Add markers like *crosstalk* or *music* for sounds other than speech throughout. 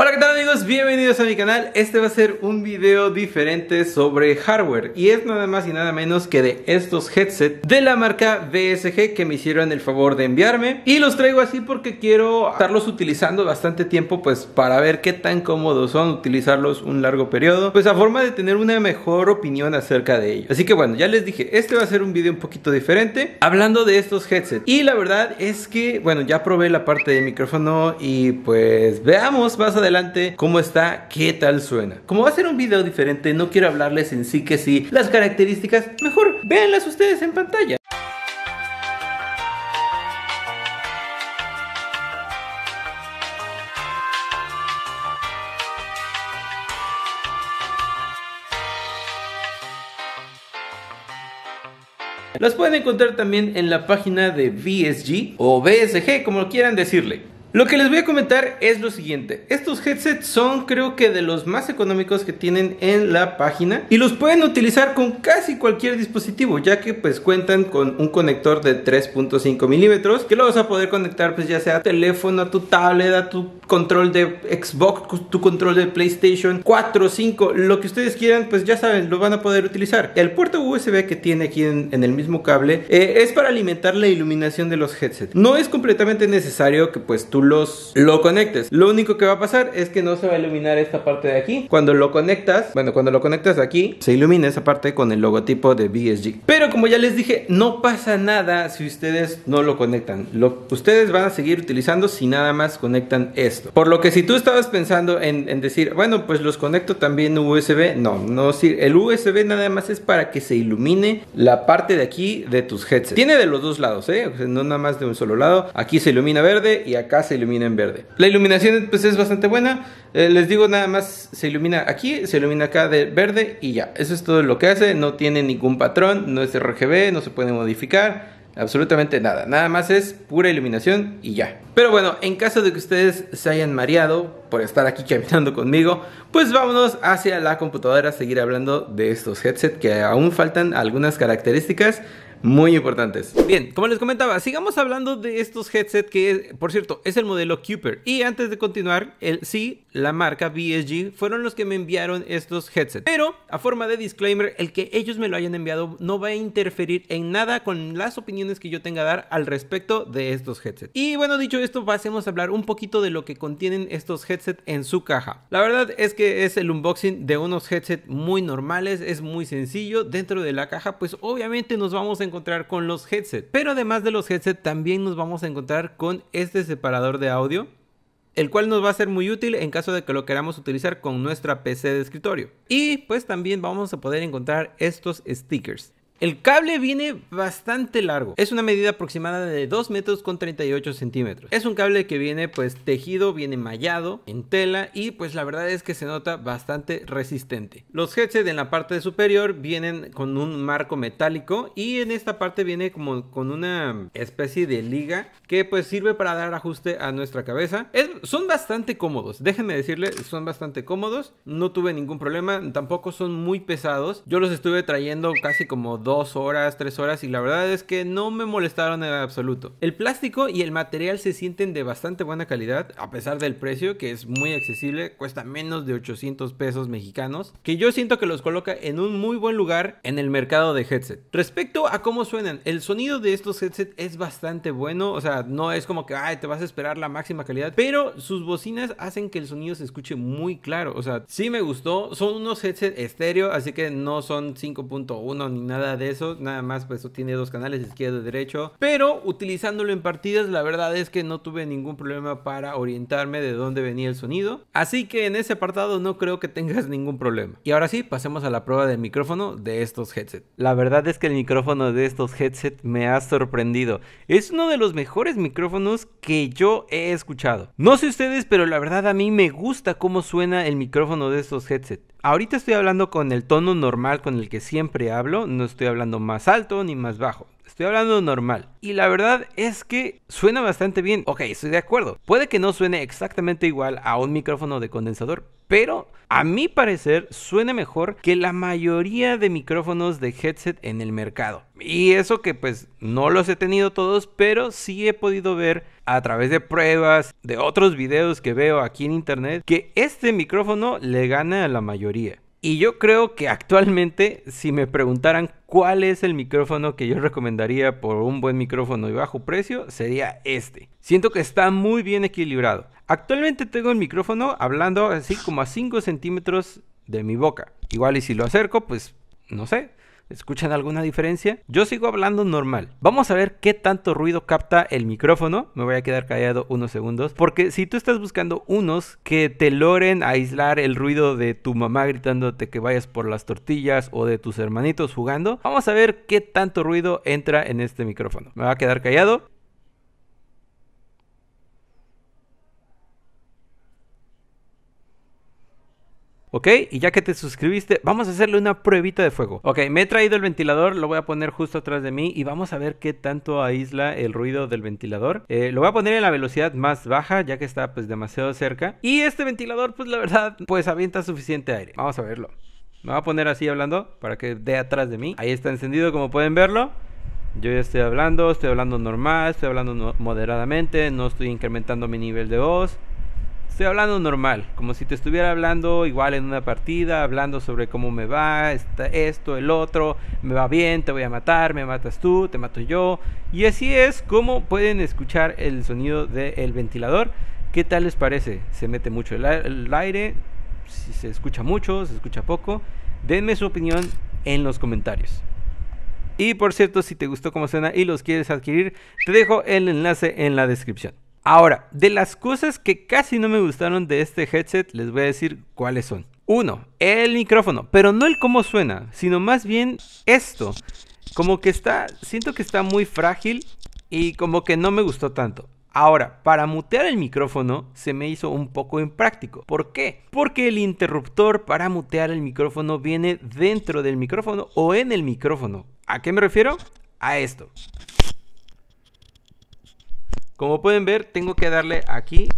Hola qué tal amigos, bienvenidos a mi canal, este va a ser un video diferente sobre hardware y es nada más y nada menos que de estos headsets de la marca BSG que me hicieron el favor de enviarme y los traigo así porque quiero estarlos utilizando bastante tiempo pues para ver qué tan cómodos son utilizarlos un largo periodo pues a forma de tener una mejor opinión acerca de ellos así que bueno ya les dije este va a ser un video un poquito diferente hablando de estos headsets y la verdad es que bueno ya probé la parte de micrófono y pues veamos, vas a adelante cómo está, qué tal suena. Como va a ser un video diferente, no quiero hablarles en sí que sí las características, mejor véanlas ustedes en pantalla. Las pueden encontrar también en la página de BSG o BSG, como quieran decirle. Lo que les voy a comentar es lo siguiente. Estos headsets son creo que de los más económicos que tienen en la página y los pueden utilizar con casi cualquier dispositivo ya que pues cuentan con un conector de 3.5 milímetros que lo vas a poder conectar pues ya sea a teléfono, a tu tablet, a tu control de Xbox, tu control de PlayStation 4, 5, lo que ustedes quieran pues ya saben lo van a poder utilizar. El puerto USB que tiene aquí en, el mismo cable eh, es para alimentar la iluminación de los headsets. No es completamente necesario que pues tú los lo conectes. Lo único que va a pasar es que no se va a iluminar esta parte de aquí. Cuando lo conectas, bueno, cuando lo conectas aquí, se ilumina esa parte con el logotipo de BSG. Pero como ya les dije, no pasa nada si ustedes no lo conectan. Lo, ustedes van a seguir utilizando si nada más conectan esto. Por lo que si tú estabas pensando en, decir, bueno, pues los conecto también USB, no, no si El USB nada más es para que se ilumine la parte de aquí de tus headsets. Tiene de los dos lados, ¿eh? no nada más de un solo lado. Aquí se ilumina verde y acá se ilumina en verde. La iluminación pues es bastante buena. Eh, les digo nada más, se ilumina aquí, se ilumina acá de verde y ya. Eso es todo lo que hace. No tiene ningún patrón, no es RGB, no se puede modificar absolutamente nada. Nada más es pura iluminación y ya. Pero bueno, en caso de que ustedes se hayan mareado por estar aquí *laughs* caminando conmigo, pues vámonos hacia la computadora a seguir hablando de estos headsets que aún faltan algunas características muy importantes. Bien, como les comentaba, sigamos hablando de estos headset que, por cierto, es el modelo Cooper. Y antes de continuar, el sí, la marca BSG fueron los que me enviaron estos headsets. Pero, a forma de disclaimer, el que ellos me lo hayan enviado no va a interferir en nada con las opiniones que yo tenga a dar al respecto de estos headsets. Y bueno, dicho esto, pasemos a hablar un poquito de lo que contienen estos headsets en su caja. La verdad es que es el unboxing de unos headset muy normales, es muy sencillo. Dentro de la caja, pues obviamente nos vamos a encontrar con los headset. Pero además de los headset también nos vamos a encontrar con este separador de audio el cual nos va a ser muy útil en caso de que lo queramos utilizar con nuestra PC de escritorio. Y pues también vamos a poder encontrar estos stickers. El cable viene bastante largo. Es una medida aproximada de 2 metros con 38 centímetros. Es un cable que viene pues tejido, viene mallado en tela y pues la verdad es que se nota bastante resistente. Los headset en la parte superior vienen con un marco metálico y en esta parte viene como con una especie de liga que pues sirve para dar ajuste a nuestra cabeza. son bastante cómodos, déjenme decirles, son bastante cómodos. No tuve ningún problema, tampoco son muy pesados. Yo los estuve trayendo casi como dos dos horas, tres horas y la verdad es que no me molestaron en absoluto. El plástico y el material se sienten de bastante buena calidad a pesar del precio que es muy accesible, cuesta menos de 800 pesos mexicanos, que yo siento que los coloca en un muy buen lugar en el mercado de headset. Respecto a cómo suenan, el sonido de estos headset es bastante bueno, o sea, no es como que Ay, te vas a esperar la máxima calidad, pero sus bocinas hacen que el sonido se escuche muy claro, o sea, sí me gustó, son unos headset estéreo, así que no son 5.1 ni nada de eso, nada más pues tiene dos canales, izquierdo y derecho, pero utilizándolo en partidas la verdad es que no tuve ningún problema para orientarme de dónde venía el sonido, así que en ese apartado no creo que tengas ningún problema. Y ahora sí, pasemos a la prueba del micrófono de estos headsets. La verdad es que el micrófono de estos headsets me ha sorprendido, es uno de los mejores micrófonos que yo he escuchado. No sé ustedes, pero la verdad a mí me gusta cómo suena el micrófono de estos headsets. Ahorita estoy hablando con el tono normal con el que siempre hablo, no estoy hablando más alto ni más bajo, Estoy hablando normal. Y la verdad es que suena bastante bien. Ok, estoy de acuerdo. Puede que no suene exactamente igual a un micrófono de condensador, pero a mi parecer suena mejor que la mayoría de micrófonos de headset en el mercado. Y eso que pues no los he tenido todos, pero sí he podido ver a través de pruebas, de otros videos que veo aquí en internet, que este micrófono le gana a la mayoría. Y yo creo que actualmente, si me preguntaran cuál es el micrófono que yo recomendaría por un buen micrófono y bajo precio, sería este. Siento que está muy bien equilibrado. Actualmente tengo el micrófono hablando así como a 5 centímetros de mi boca. Igual y si lo acerco, pues no sé, ¿Escuchan alguna diferencia? Yo sigo hablando normal. Vamos a ver qué tanto ruido capta el micrófono. Me voy a quedar callado unos segundos. Porque si tú estás buscando unos que te logren aislar el ruido de tu mamá gritándote que vayas por las tortillas o de tus hermanitos jugando, vamos a ver qué tanto ruido entra en este micrófono. Me va a quedar callado ¿Ok? Y ya que te suscribiste, vamos a hacerle una pruebita de fuego. Ok, me he traído el ventilador, lo voy a poner justo atrás de mí y vamos a ver qué tanto aísla el ruido del ventilador. Eh, lo voy a poner en la velocidad más baja, ya que está pues demasiado cerca. Y este ventilador, pues la verdad, pues avienta suficiente aire. Vamos a verlo. Me voy a poner así hablando para que dé atrás de mí. Ahí está encendido como pueden verlo. Yo ya estoy hablando, estoy hablando normal, estoy hablando moderadamente, no estoy incrementando mi nivel de voz. Estoy hablando normal, como si te estuviera hablando igual en una partida, hablando sobre cómo me va, esto, el otro, me va bien, te voy a matar, me matas tú, te mato yo. Y así es como pueden escuchar el sonido del ventilador. ¿Qué tal les parece? Se mete mucho el, el aire, si se escucha mucho, se escucha poco. Denme su opinión en los comentarios. Y por cierto, si te gustó cómo suena y los quieres adquirir, te dejo el enlace en la descripción. Ahora, de las cosas que casi no me gustaron de este headset, les voy a decir cuáles son. Uno, el micrófono, pero no el cómo suena, sino más bien esto. Como que está, siento que está muy frágil y como que no me gustó tanto. Ahora, para mutear el micrófono se me hizo un poco impráctico. ¿Por qué? Porque el interruptor para mutear el micrófono viene dentro del micrófono o en el micrófono. ¿A qué me refiero? A esto. Como pueden ver, tengo que darle aquí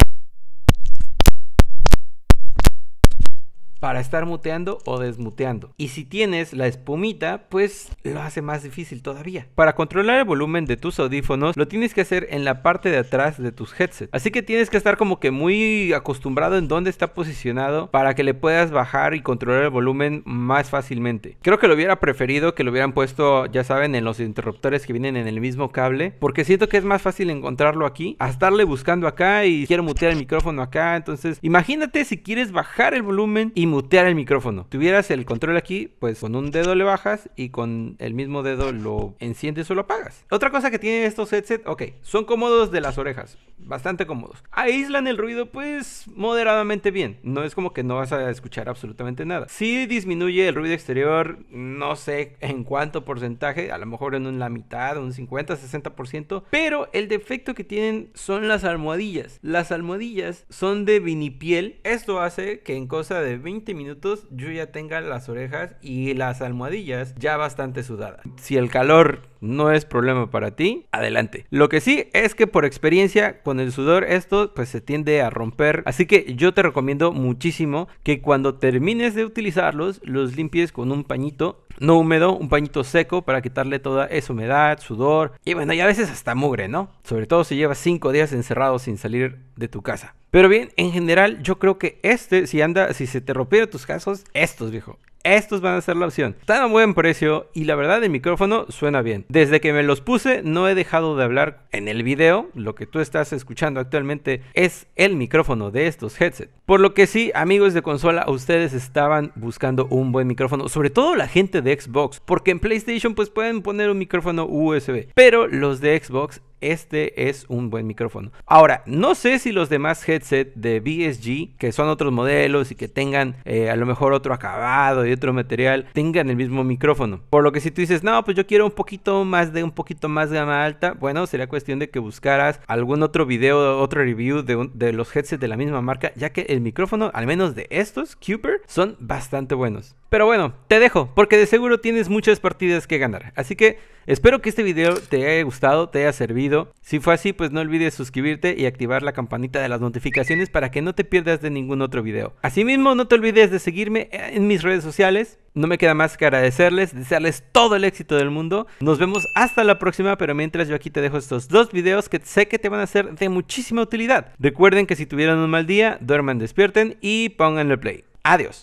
para estar muteando o desmuteando. Y si tienes la espumita, pues lo hace más difícil todavía. Para controlar el volumen de tus audífonos, lo tienes que hacer en la parte de atrás de tus headsets. Así que tienes que estar como que muy acostumbrado en dónde está posicionado para que le puedas bajar y controlar el volumen más fácilmente. Creo que lo hubiera preferido que lo hubieran puesto, ya saben, en los interruptores que vienen en el mismo cable, porque siento que es más fácil encontrarlo aquí, a estarle buscando acá y quiero mutear el micrófono acá. Entonces, imagínate si quieres bajar el volumen y mutear el micrófono. tuvieras el control aquí, pues con un dedo le bajas y con el mismo dedo lo enciendes o lo apagas. Otra cosa que tienen estos headset, ok, son cómodos de las orejas, bastante cómodos. Aíslan el ruido pues moderadamente bien, no es como que no vas a escuchar absolutamente nada. Si sí disminuye el ruido exterior, no sé en cuánto porcentaje, a lo mejor en la mitad, un 50, 60%, pero el defecto que tienen son las almohadillas. Las almohadillas son de vinipiel, esto hace que en cosa de 20 20 minutos yo ya tenga las orejas y las almohadillas ya bastante sudadas. Si el calor no es problema para ti, adelante. Lo que sí es que por experiencia con el sudor esto pues se tiende a romper, así que yo te recomiendo muchísimo que cuando termines de utilizarlos los limpies con un pañito no húmedo, un pañito seco para quitarle toda esa humedad, sudor y bueno, y a veces hasta mugre, ¿no? Sobre todo si llevas 5 días encerrado sin salir de tu casa. Pero bien, en general, yo creo que este, si anda, si se te rompieron tus casos, estos, viejo, estos van a ser la opción. Están a buen precio y la verdad el micrófono suena bien. Desde que me los puse no he dejado de hablar en el video. Lo que tú estás escuchando actualmente es el micrófono de estos headset. Por lo que sí, amigos de consola, ustedes estaban buscando un buen micrófono. Sobre todo la gente de Xbox. Porque en PlayStation pues pueden poner un micrófono USB. Pero los de Xbox este es un buen micrófono. Ahora, no sé si los demás headset de BSG, que son otros modelos y que tengan eh, a lo mejor otro acabado y otro material tengan el mismo micrófono. Por lo que si tú dices, no, pues yo quiero un poquito más de un poquito más gama alta, bueno, sería cuestión de que buscaras algún otro video, otro review de, de los headsets de la misma marca, ya que el micrófono, al menos de estos, Cooper, son bastante buenos. Pero bueno, te dejo, porque de seguro tienes muchas partidas que ganar. Así que espero que este video te haya gustado, te haya servido. Si fue así, pues no olvides suscribirte y activar la campanita de las notificaciones para que no te pierdas de ningún otro video. Asimismo, no te olvides de seguirme en mis redes sociales. No me queda más que agradecerles, desearles todo el éxito del mundo. Nos vemos hasta la próxima, pero mientras yo aquí te dejo estos dos videos que sé que te van a ser de muchísima utilidad. Recuerden que si tuvieron un mal día, duerman, despierten y pónganle play. Adiós.